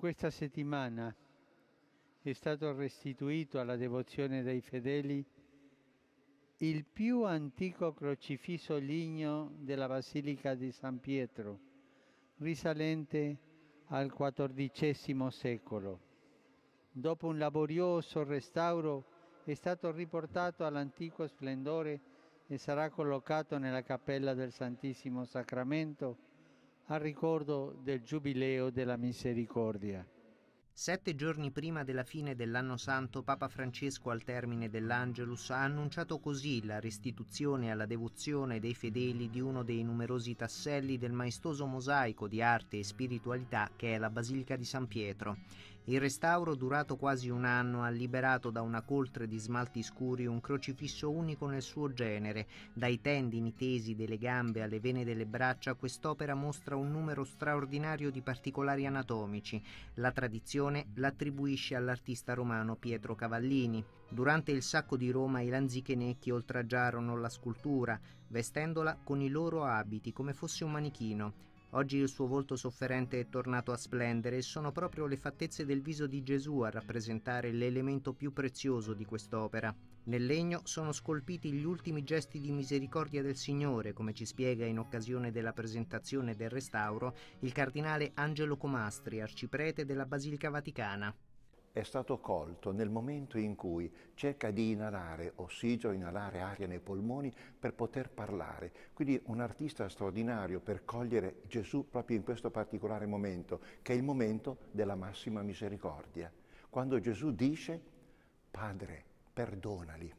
questa settimana è stato restituito alla devozione dei fedeli il più antico crocifisso ligneo della Basilica di San Pietro, risalente al XIV secolo. Dopo un laborioso restauro è stato riportato all'antico splendore e sarà collocato nella cappella del Santissimo Sacramento al ricordo del Giubileo della Misericordia. Sette giorni prima della fine dell'anno santo, Papa Francesco al termine dell'Angelus ha annunciato così la restituzione alla devozione dei fedeli di uno dei numerosi tasselli del maestoso mosaico di arte e spiritualità che è la Basilica di San Pietro. Il restauro, durato quasi un anno, ha liberato da una coltre di smalti scuri un crocifisso unico nel suo genere. Dai tendini tesi delle gambe alle vene delle braccia, quest'opera mostra un numero straordinario di particolari anatomici. La tradizione l'attribuisce all'artista romano Pietro Cavallini. Durante il sacco di Roma i lanzichenecchi oltraggiarono la scultura, vestendola con i loro abiti come fosse un manichino. Oggi il suo volto sofferente è tornato a splendere e sono proprio le fattezze del viso di Gesù a rappresentare l'elemento più prezioso di quest'opera. Nel legno sono scolpiti gli ultimi gesti di misericordia del Signore, come ci spiega in occasione della presentazione del restauro il cardinale Angelo Comastri, arciprete della Basilica Vaticana è stato colto nel momento in cui cerca di inalare ossigeno, inalare aria nei polmoni per poter parlare. Quindi un artista straordinario per cogliere Gesù proprio in questo particolare momento, che è il momento della massima misericordia. Quando Gesù dice, Padre, perdonali,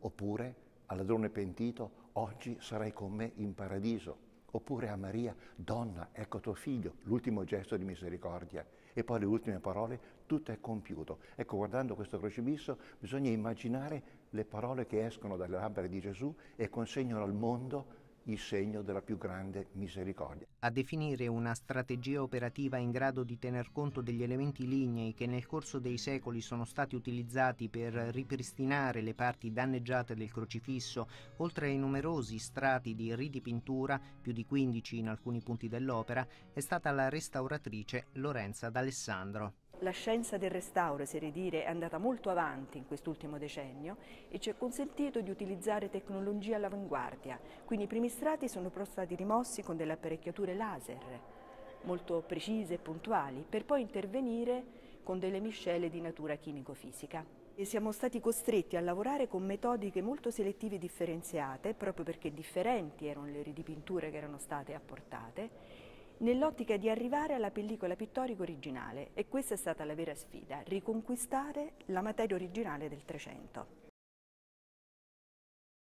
oppure al ladrone pentito, oggi sarai con me in paradiso. Oppure a Maria, donna, ecco tuo figlio, l'ultimo gesto di misericordia. E poi le ultime parole, tutto è compiuto. Ecco, guardando questo crocifisso bisogna immaginare le parole che escono dalle labbra di Gesù e consegnano al mondo il segno della più grande misericordia. A definire una strategia operativa in grado di tener conto degli elementi lignei che nel corso dei secoli sono stati utilizzati per ripristinare le parti danneggiate del crocifisso, oltre ai numerosi strati di ridipintura, più di 15 in alcuni punti dell'opera, è stata la restauratrice Lorenza D'Alessandro. La scienza del restauro, se ridire, è andata molto avanti in quest'ultimo decennio e ci ha consentito di utilizzare tecnologie all'avanguardia, quindi i primi strati sono stati rimossi con delle apparecchiature laser, molto precise e puntuali, per poi intervenire con delle miscele di natura chimico-fisica. E siamo stati costretti a lavorare con metodiche molto selettive e differenziate, proprio perché differenti erano le ridipinture che erano state apportate nell'ottica di arrivare alla pellicola pittorica originale e questa è stata la vera sfida, riconquistare la materia originale del Trecento.